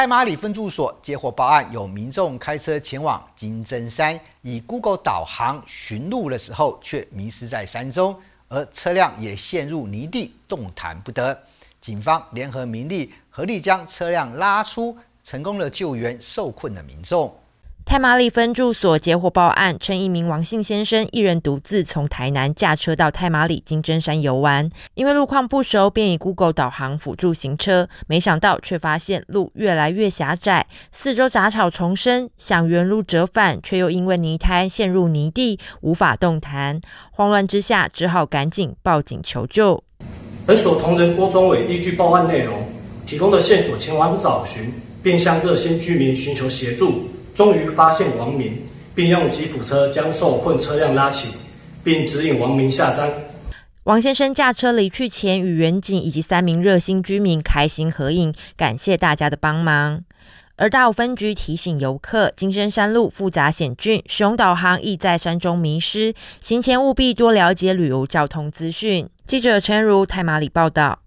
泰马里分驻所接获报案，有民众开车前往金针山，以 Google 导航寻路的时候却迷失在山中，而车辆也陷入泥地，动弹不得。警方联合民力合力将车辆拉出，成功了救援受困的民众。泰马里分住所接获报案，称一名王姓先生一人独自从台南驾车到泰马里金针山游玩，因为路况不熟，便以 Google 导航辅助行车，没想到却发现路越来越狭窄，四周杂草丛生，想原路折返，却又因为泥胎陷入泥地无法动弹，慌乱之下只好赶紧报警求救。本所同仁郭宗伟依据报案内容提供的线索前往找寻，并向热心居民寻求协助。终于发现王明，并用吉普车将受困车辆拉起，并指引王明下山。王先生驾车离去前，与远景以及三名热心居民开心合影，感谢大家的帮忙。而大武分局提醒游客：金山山路复杂险峻，使用导航易在山中迷失，行前务必多了解旅游交通资讯。记者陈如泰马里报道。